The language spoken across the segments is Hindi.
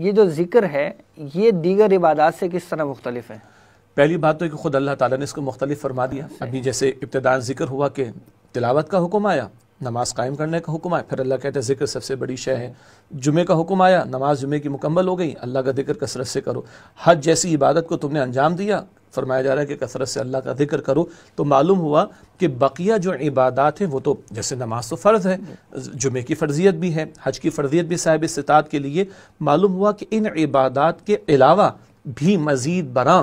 ये जो जिक्र है ये दीगर इबादत से किस तरह मुख्तलिफ है पहली बात तो कि ख़ुद अल्लाह ताला ने इसको मुख्तलिफ फरमा दिया अभी जैसे इब्तदा जिक्र हुआ कि तिलावत का हुक्म आया नमाज कायम करने का हुक्म आया फिर अल्लाह कहते हैं जिक्र सबसे बड़ी शय है जुमे का हुक्म आया नमाज जुमे की मुकम्मल हो गई अल्लाह का जिक्र कसरत से करो हज जैसी इबादत को तुमने अंजाम दिया फरमाया जा रहा है कि कसरत से अल्लाह का जिक्र करो तो मालूम हुआ कि बकिया जो इबादत हैं वो तो जैसे नमाज तो फ़र्ज़ है जुमे की फ़र्जियत भी है हज की फ़र्जियत भी साहिब इस्तात के लिए मालूम हुआ कि इन इबादत के अलावा भी मज़ीद बरा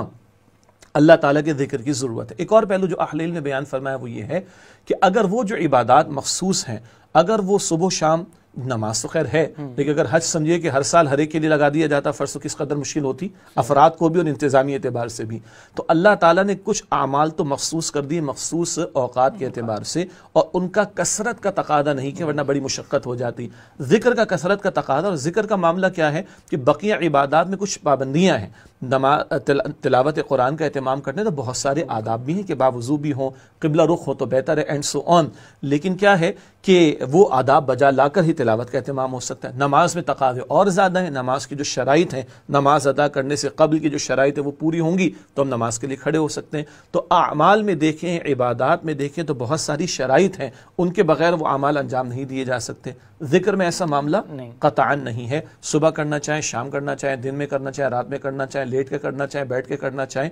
अल्लाह ताला के जिक्र की ज़रूरत है एक और पहलू जो अहलील ने बयान फरमाया वो ये है कि अगर वो जो इबादत मखसूस हैं अगर वो सुबह शाम नमाज तो खैर है लेकिन अगर हज समझिए कि हर साल हर एक के लिए लगा दिया जाता फर्श तो किस कदर मुश्किल होती अफराद को भी और इंतज़ामी एतबार से भी तो अल्लाह ताला ने कुछ अमाल तो मखसूस कर दिए मखसूस औकात के अतबार से और उनका कसरत का तकादा नहीं किया वरना बड़ी मुशक्क़त हो जाती ज़िक्र का कसरत का तकादा और ज़िक्र का मामला क्या है कि बकिया इबादत में कुछ पाबंदियाँ हैं नमा तिलावत कुरान का अहतमाम करने तो बहुत सारे आदाब भी हैं कि बावजू भी हों कबला रुख हो तो बेहतर है एंड सो ऑन लेकिन क्या है कि वो आदाब बजा लाकर ही तिलावत का अहतमाम हो सकता है नमाज में तकावे और ज़्यादा हैं नमाज की जो शराइ हैं नमाज अदा करने से कबल की जो शराइ है वो पूरी होंगी तो हम नमाज के लिए खड़े हो सकते हैं तो अमाल में देखें इबादत में देखें तो बहुत सारी शराइ हैं उनके बगैर वो अमाल अंजाम नहीं दिए जा सकते जिक्र में ऐसा मामला कतान नहीं है सुबह करना चाहें शाम करना चाहें दिन में करना चाहें रात में करना चाहें लेट के करना चाहें बैठ के करना चाहें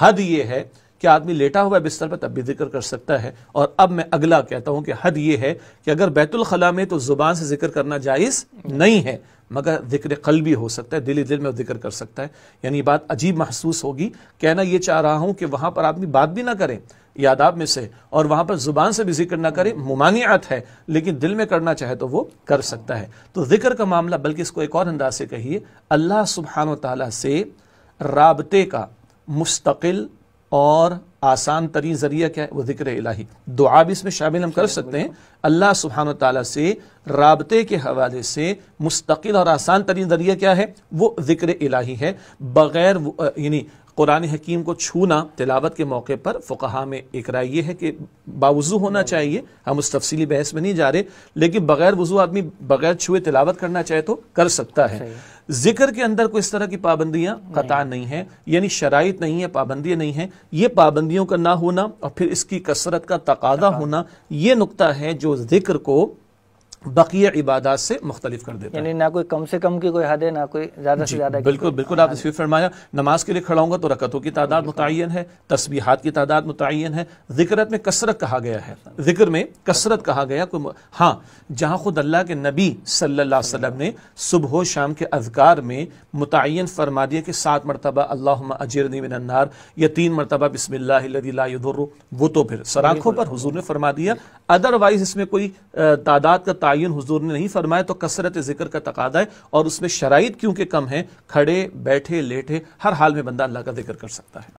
हद ये है कि आदमी लेटा हुआ बिस्तर पर तब भी जिक्र कर सकता है और अब मैं अगला कहता हूं कि हद ये है कि अगर बैतुलखला में तो ज़ुबान से जिक्र करना जायज़ नहीं है मगर जिक्र कल भी हो सकता है दिली दिल में जिक्र कर सकता है यानी बात अजीब महसूस होगी कहना यह चाह रहा हूं कि वहां पर आदमी बात भी ना करें यादाब में से और वहां पर ज़ुबान से भी जिक्र ना करें मुमानियत है लेकिन दिल में करना चाहे तो वो कर सकता है तो जिक्र का मामला बल्कि इसको एक और अंदाज से कहिए अल्लाह सुबहान तला से राबते का मुस्तकिल और आसान तरीन ज़रिया क्या है वह ज़िक्र इलाही दुआ भी इसमें शामिल हम कर सकते हैं अल्लाह सुबहान तला से रबते के हवाले से मुस्तकिल और आसान तरीन ज़रिया क्या है वो ज़िक्र इलाही है बग़ैर यानी कुरान हकीम को छूना तिलावत के मौके पर फ़ुकहा में एक राय यह है कि बावज़ू होना हाँ। चाहिए हम उस तफसी बहस में नहीं जा रहे लेकिन बग़ैर वज़ू आदमी बग़ैर छुए तिलावत करना चाहे तो कर सकता है जिक्र के अंदर कोई इस तरह की पाबंदियां कतार नहीं है यानी शराइ नहीं है पाबंदियां नहीं है ये पाबंदी पाबंदियों का ना होना और फिर इसकी कसरत का तकादा होना ये नुकता है जो जिक्र को बकी इबादत से मुख्तलिफ कर देता है ना कोई कम से कम की कोई हद है ना कोई ज़्यादा से ज़्यादा बिल्कुल बिल्कुल आप तस्वीर फरमाया नमाज के लिए खड़ा होगा तो रकतों की तादाद मुतन है तस्बीहात की तादाद मुतन है जिक्रत में कसरत कहा गया है जिक्र में कसरत कहा गया कोई हाँ जहाँ खुद अल्लाह के नबी सल्लाम ने सुबह शाम के अजगार में मुतन फरमा दिया कि सात मरतबा अल्लाह अजरनी मिनन्नार या तीन मरतबा बसमिल्लादुर्र वो तो फिर सराखों पर हजूर ने फरमा दिया अदरवाइज इसमें कोई तादाद का तयन हजूर ने नहीं फरमाया तो कसरत जिक्र का तकादा है और उसमें शराइ क्योंकि कम है खड़े बैठे लेटे हर हाल में बंदा अल्लाह का जिक्र कर सकता है